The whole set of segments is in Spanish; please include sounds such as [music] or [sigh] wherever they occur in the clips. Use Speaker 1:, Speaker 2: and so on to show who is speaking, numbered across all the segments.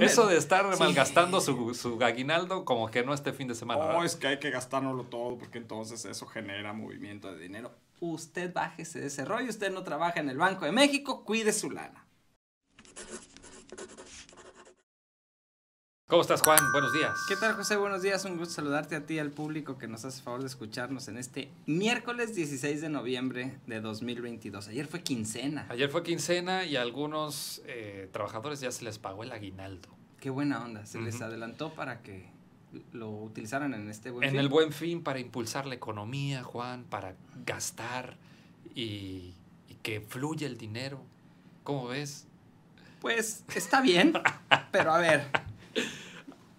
Speaker 1: Eso de estar malgastando su, su aguinaldo como que no este fin de semana. No, es
Speaker 2: que hay que gastárnoslo todo porque entonces eso genera movimiento de dinero. Usted bájese de ese rollo, usted no trabaja en el Banco de México, cuide su lana. ¿Cómo estás, Juan? Buenos días. ¿Qué tal, José? Buenos días. Un gusto saludarte a ti y al público que nos hace favor de escucharnos en este miércoles 16 de noviembre de 2022. Ayer fue quincena. Ayer fue quincena y a algunos eh, trabajadores ya se
Speaker 1: les pagó el aguinaldo. Qué buena onda. Se les adelantó para que lo utilizaran en este buen fin. En el buen fin para impulsar la economía, Juan, para gastar y que fluya el dinero. ¿Cómo ves? Pues está bien, pero a ver. [laughs]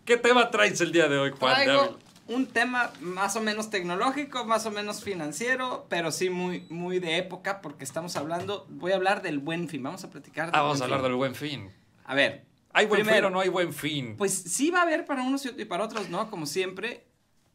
Speaker 1: ¿Qué tema traes el día de hoy, Juan?
Speaker 2: un tema más o menos tecnológico, más o menos financiero, pero sí muy, muy de época, porque estamos hablando, voy a hablar del buen fin, vamos a platicar. Del ah, vamos a hablar del
Speaker 1: buen fin. A
Speaker 2: ver. ¿Hay buen fin o no
Speaker 1: hay buen fin?
Speaker 2: Pues sí va a haber para unos y para otros, ¿no? Como siempre,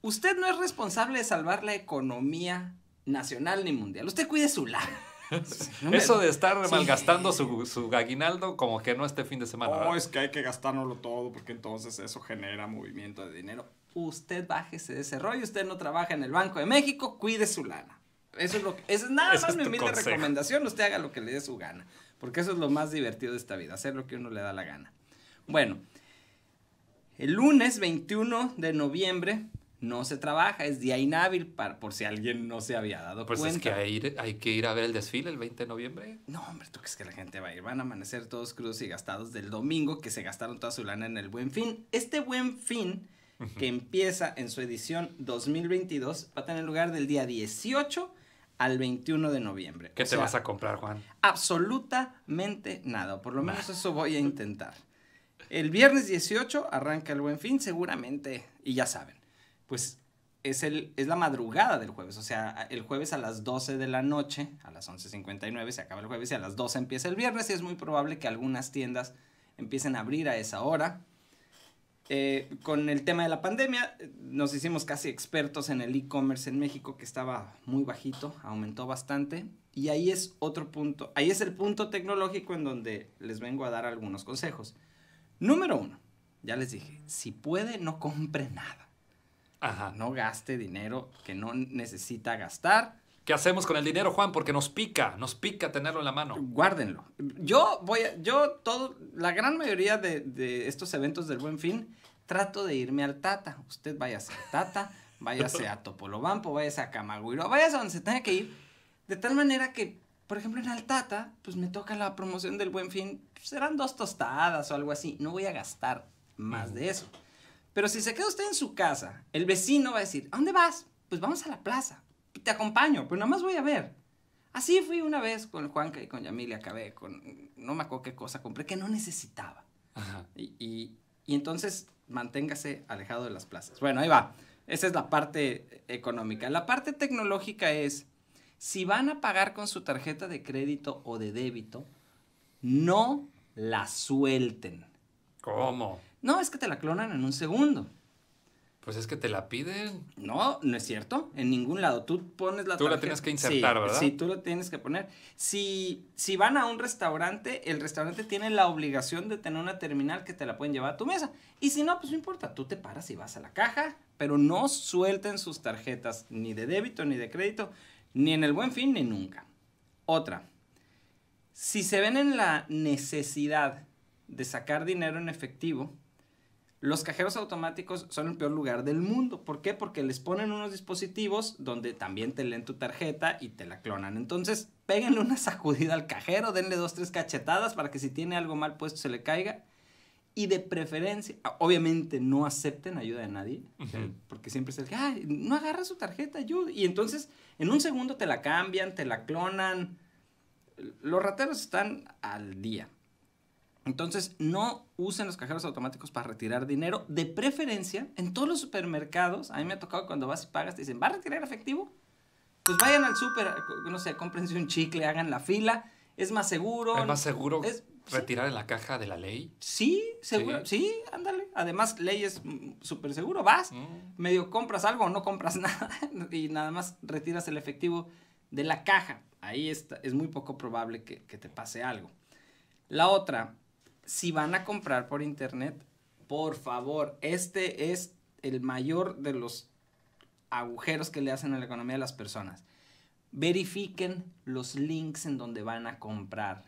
Speaker 2: usted no es responsable de salvar la economía nacional ni mundial. Usted cuide su lado.
Speaker 1: [laughs] Eso de estar malgastando su, su aguinaldo como que no este fin de semana. No, oh, es
Speaker 2: que hay que gastárnoslo todo porque entonces eso genera movimiento de dinero. Usted bájese de ese rollo, usted no trabaja en el Banco de México, cuide su lana. Eso es lo es nada más mi recomendación, usted haga lo que le dé su gana, porque eso es lo más divertido de esta vida, hacer lo que uno le da la gana. Bueno, el lunes 21 de noviembre no se trabaja, es día inhábil, para, por si alguien no se había dado cuenta. Pues es que hay, hay, que ir a ver el desfile el 20 de noviembre. No, hombre, ¿tú crees que la gente va a ir? Van a amanecer todos crudos y gastados del domingo, que se gastaron toda su lana en el Buen Fin. Este Buen Fin, que empieza en su edición 2022, va a tener lugar del día 18 al 21 de noviembre. ¿Qué te vas a comprar, Juan? Absolutamente nada, por lo menos eso voy a intentar. El viernes 18 arranca el Buen Fin, seguramente, y ya saben pues es, el, es la madrugada del jueves, o sea, el jueves a las 12 de la noche, a las 11.59 se acaba el jueves y a las 12 empieza el viernes y es muy probable que algunas tiendas empiecen a abrir a esa hora. Eh, con el tema de la pandemia, nos hicimos casi expertos en el e-commerce en México, que estaba muy bajito, aumentó bastante. Y ahí es otro punto, ahí es el punto tecnológico en donde les vengo a dar algunos consejos. Número uno, ya les dije, si puede, no compre nada. Ajá. No gaste dinero que no necesita gastar. ¿Qué hacemos con el dinero, Juan? Porque nos pica, nos pica tenerlo en la mano. Guárdenlo. Yo voy a, yo todo, la gran mayoría de, estos eventos del Buen Fin, trato de irme al Tata. Usted vaya a Tata, [laughs] váyase a Topolobampo, váyase a Camagüiro, váyase a donde se tenga que ir. De tal manera que, por ejemplo, en Tata pues me toca la promoción del Buen Fin, serán dos tostadas o algo así. No voy a gastar más de eso. Pero si se queda usted en su casa, el vecino va a decir, ¿a dónde vas? Pues vamos a la plaza, te acompaño, pero nada más voy a ver. Así fui una vez con Juanca y con Yamil y acabé con, no me acuerdo qué cosa compré, que no necesitaba. y entonces manténgase alejado de las plazas. Bueno, ahí va. Esa es la parte económica. La parte tecnológica es, si van a pagar con su tarjeta de crédito o de débito, no la suelten. ¿Cómo? No, es que te la clonan en un segundo. Pues es que te la piden. No, no es cierto. En ningún lado. Tú pones la Tú la tienes que insertar, ¿verdad? Sí, tú la tienes que poner. Si, si van a un restaurante, el restaurante tiene la obligación de tener una terminal que te la pueden llevar a tu mesa. Y si no, pues no importa. Tú te paras y vas a la caja. Pero no suelten sus tarjetas ni de débito ni de crédito, ni en el buen fin ni nunca. Otra. Si se ven en la necesidad de sacar dinero en efectivo, los cajeros automáticos son el peor lugar del mundo. ¿Por qué? Porque les ponen unos dispositivos donde también te leen tu tarjeta y te la clonan. Entonces, péguenle una [laughs] sacudida al cajero, denle dos, tres cachetadas para que si tiene algo mal puesto se le caiga. Y de preferencia, ah, obviamente no acepten ayuda de nadie, eh, porque siempre es el que, no agarra su tarjeta, ayuda. Y entonces, en un segundo te la cambian, te la clonan. Los rateros están al día. Entonces, no usen los cajeros automáticos para retirar dinero. De preferencia, en todos los supermercados, a mí me ha tocado cuando vas y pagas, te dicen, ¿va a retirar efectivo? Pues vayan al súper, no sé, cómprense un chicle, hagan la fila, es más seguro. Es más seguro retirar en la caja de la ley. Sí, seguro, sí, ándale. Además, ley es mm, súper seguro, vas, mm. medio compras algo o no compras [laughs] nada y nada más retiras el efectivo de la caja. Ahí está, es muy poco probable que te pase algo. La otra, si van a comprar por internet, por favor, este es el mayor de los agujeros que le hacen a la economía de las personas. Verifiquen los links en donde van a comprar.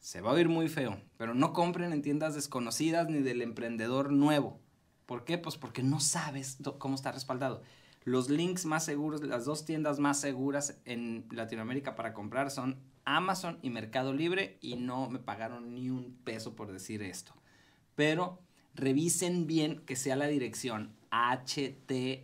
Speaker 2: Se va a oír muy feo, pero no compren en tiendas desconocidas ni del emprendedor nuevo. ¿Por qué? Pues porque no sabes cómo está respaldado. Los links más seguros, las dos tiendas más seguras en Latinoamérica para comprar son Amazon y Mercado Libre y no me pagaron ni un peso por decir esto. Pero revisen bien que sea la dirección https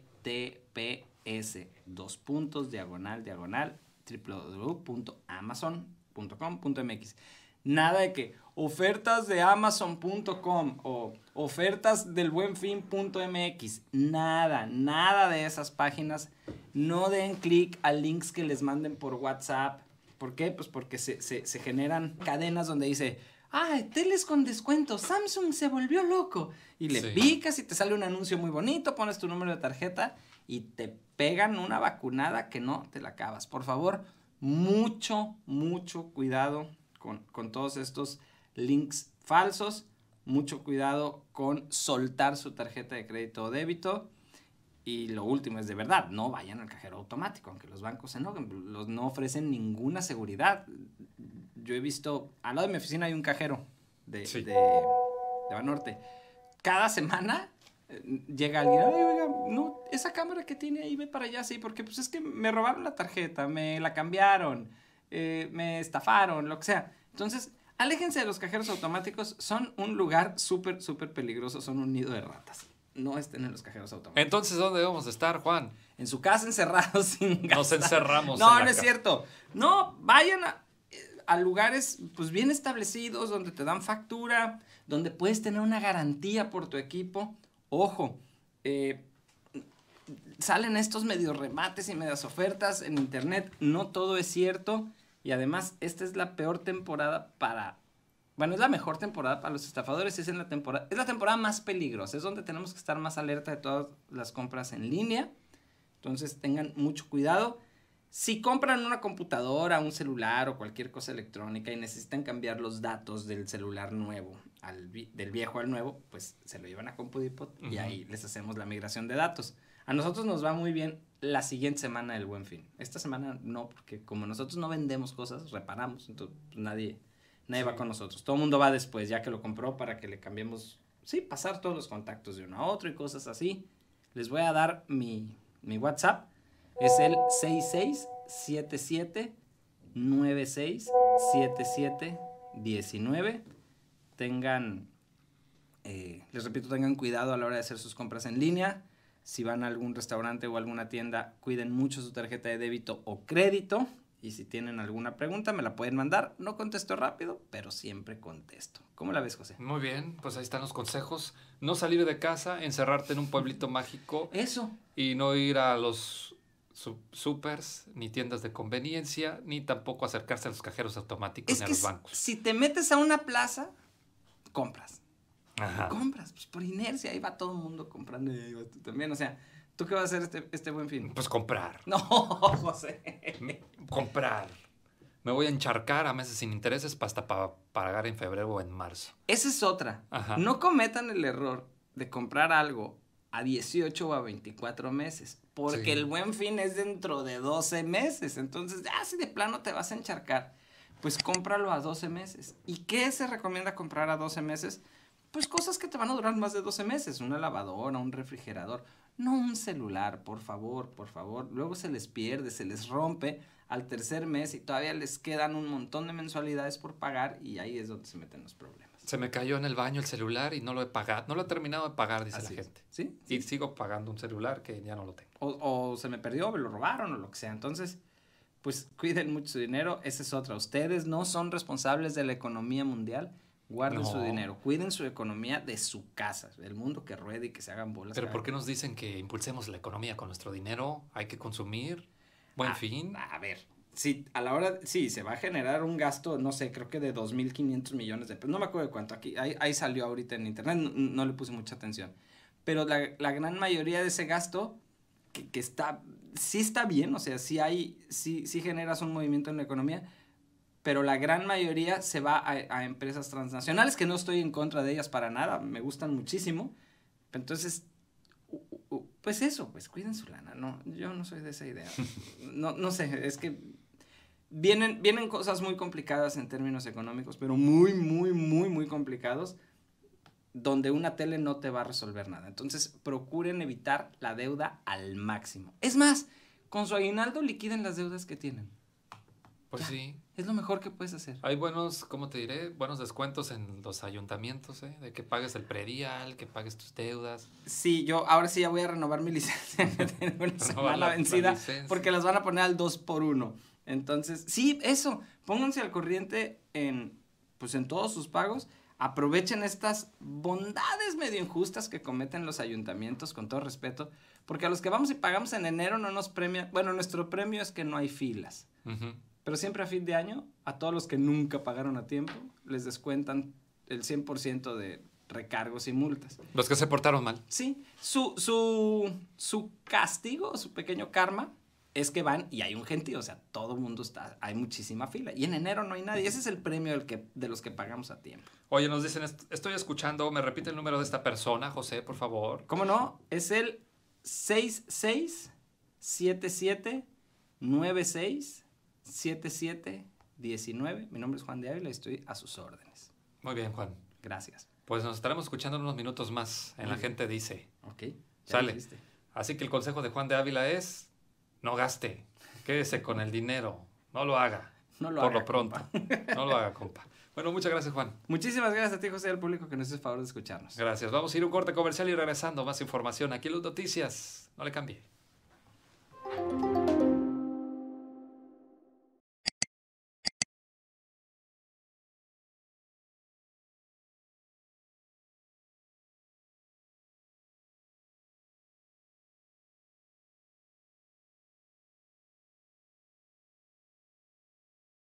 Speaker 2: dos puntos diagonal diagonal www.amazon.com.mx. Nada de que, ofertas de amazon.com o ofertas del buenfin.mx. Nada, nada de esas páginas. No den clic a links que les manden por WhatsApp. ¿Por qué? Pues porque se, se, generan cadenas donde dice, ah, teles con descuento, Samsung se volvió loco. Y le picas y te sale un anuncio muy bonito, pones tu número de tarjeta y te pegan una vacunada que no te la acabas. Por favor, mucho, mucho cuidado con, con todos estos links falsos, mucho cuidado con soltar su tarjeta de crédito o débito. Y lo último es de verdad, no vayan al cajero automático, aunque los bancos se los no ofrecen ninguna seguridad. Yo he visto, al lado de mi oficina hay un cajero de, de, Banorte. Cada semana eh, llega alguien, oiga, no, esa cámara que tiene ahí ve para allá, sí, porque pues es que me robaron la tarjeta, me la cambiaron, eh, me estafaron, lo que sea. Entonces, Aléjense de los cajeros automáticos, son un lugar súper, súper peligroso, son un nido de ratas. No estén en los cajeros automáticos. Entonces, ¿dónde debemos estar, Juan? En su casa encerrados [laughs] sin Nos encerramos. No, no es cierto. No, vayan eh, a, lugares pues bien establecidos donde te dan factura, donde puedes tener una garantía por tu equipo. Ojo, eh, salen estos medios remates y medias ofertas en internet, no todo es cierto. Y además, esta es la peor temporada para... Bueno, es la mejor temporada para los estafadores, es, la, temporada, es la temporada más peligrosa, es donde tenemos que estar más alerta de todas las compras en línea. Entonces tengan mucho cuidado. Si compran una computadora, un celular o cualquier cosa electrónica y necesitan cambiar los datos del celular nuevo, del viejo al nuevo, pues se lo llevan a CompuDipot y ahí les hacemos la migración de datos. A nosotros nos va muy bien la siguiente semana del buen fin. Esta semana no, porque como nosotros no vendemos cosas, reparamos, entonces pues, nadie, nadie va con nosotros. Todo el mundo va después, ya que lo compró, para que le cambiemos, sí, pasar todos los contactos de uno a otro y cosas así. Les voy a dar mi, WhatsApp. Es el 6677 Tengan, eh, les repito, tengan cuidado a la hora de hacer sus compras en línea si van a algún restaurante o alguna tienda, cuiden mucho su tarjeta de débito o crédito. Y si tienen alguna pregunta, me la pueden mandar. No contesto rápido, pero siempre contesto. ¿Cómo la ves, José? Muy
Speaker 1: bien, pues ahí están los consejos. No salir de casa, encerrarte en un pueblito mágico. Eso. Y no ir a los supers, ni tiendas de conveniencia, ni tampoco acercarse a los cajeros automáticos ni a los bancos.
Speaker 2: Si te metes a una plaza, compras Compras, pues por inercia, ahí va todo el mundo comprando y tú también. O sea, ¿tú qué vas a hacer este, este buen fin? Pues comprar. [laughs] No, José. Mm, comprar.
Speaker 1: Me voy a encharcar a meses sin intereses hasta para pagar en febrero o en marzo.
Speaker 2: Esa es otra. No cometan el error de comprar algo a 18 o a 24 meses, porque el buen fin es dentro de 12 meses. Entonces, ya ah, si de plano te vas a encharcar, pues cómpralo a 12 meses. ¿Y qué se recomienda comprar a 12 meses? Pues cosas que te van a durar más de 12 meses, una lavadora, un refrigerador, no un celular, por favor, por favor. Luego se les pierde, se les rompe al tercer mes y todavía les quedan un montón de mensualidades por pagar y ahí es donde se meten los problemas.
Speaker 1: Se me cayó en el baño el celular y no lo he pagado, no lo he terminado de pagar, dice la gente. ¿Sí? Y sigo pagando un celular que ya
Speaker 2: no lo tengo. O, se me perdió, me lo robaron o lo que sea. Entonces, pues cuiden mucho su dinero, esa es otra. Ustedes no son responsables de la economía mundial Guarden su dinero, cuiden su economía de su casa, del mundo que ruede y que se hagan bolas. Pero ¿por qué
Speaker 1: nos dicen que impulsemos la
Speaker 2: economía con nuestro dinero? Hay que consumir. Buen ah, fin. A ver, sí, a la hora, sí, se va a generar un gasto, no sé, creo que de 2.500 millones de pesos. No me acuerdo de cuánto. Aquí, ahí, salió ahorita en internet, no, le puse mucha atención. Pero la, gran mayoría de ese gasto, que, está, sí está bien, o sea, sí hay, sí, sí generas un movimiento en la economía, pero la gran mayoría se va a, empresas transnacionales, que no estoy en contra de ellas para nada, me gustan muchísimo. Entonces, pues eso, pues cuiden su lana, no, yo no soy de esa idea. [laughs] No, no sé, es que vienen, vienen cosas muy complicadas en términos económicos, pero muy, muy, muy, muy complicados, donde una tele no te va a resolver nada. Entonces, procuren evitar la deuda al máximo. Es más, con su aguinaldo liquiden las deudas que tienen. Pues sí. Es lo mejor que puedes hacer.
Speaker 1: Hay buenos, ¿cómo te diré? Buenos descuentos en los ayuntamientos, ¿eh?
Speaker 2: De que pagues el predial, que pagues tus deudas. Sí, yo ahora sí ya voy a renovar mi licencia. [laughs] Tengo una semana vencida. porque las van a poner al 2 por 1 Entonces, sí, eso. Pónganse al corriente en, pues, en todos sus pagos. Aprovechen estas bondades medio injustas que cometen los ayuntamientos, con todo respeto. Porque a los que vamos y pagamos en enero no nos premia, Bueno, nuestro premio es que no hay filas. Pero siempre a fin de año, a todos los que nunca pagaron a tiempo, les descuentan el 100% de recargos y multas. Los
Speaker 1: que se portaron mal.
Speaker 2: Sí, su, su, su castigo, su pequeño karma, es que van y hay un gentío, o sea, todo el mundo está, hay muchísima fila. Y en enero no hay nadie, ese es el premio que, de los que pagamos a tiempo. Oye, nos dicen, estoy escuchando, me repite
Speaker 1: el número de esta persona, José, por favor.
Speaker 2: ¿Cómo no? Es el 667796. 7719. Mi nombre es Juan de Ávila y estoy a sus órdenes. Muy
Speaker 1: bien, Juan. Gracias. Pues nos estaremos escuchando unos minutos más en La Gente Dice. Ok. Sale. Así que el consejo de Juan de Ávila es, no gaste, quédese con el dinero, no lo haga. No lo Por lo pronto, no lo haga, compa. Bueno, muchas gracias, Juan.
Speaker 2: Muchísimas gracias a ti, José, y al público que nos hizo el favor de escucharnos.
Speaker 1: Gracias. Vamos a ir un corte comercial y regresando más información aquí en las noticias. No le cambie.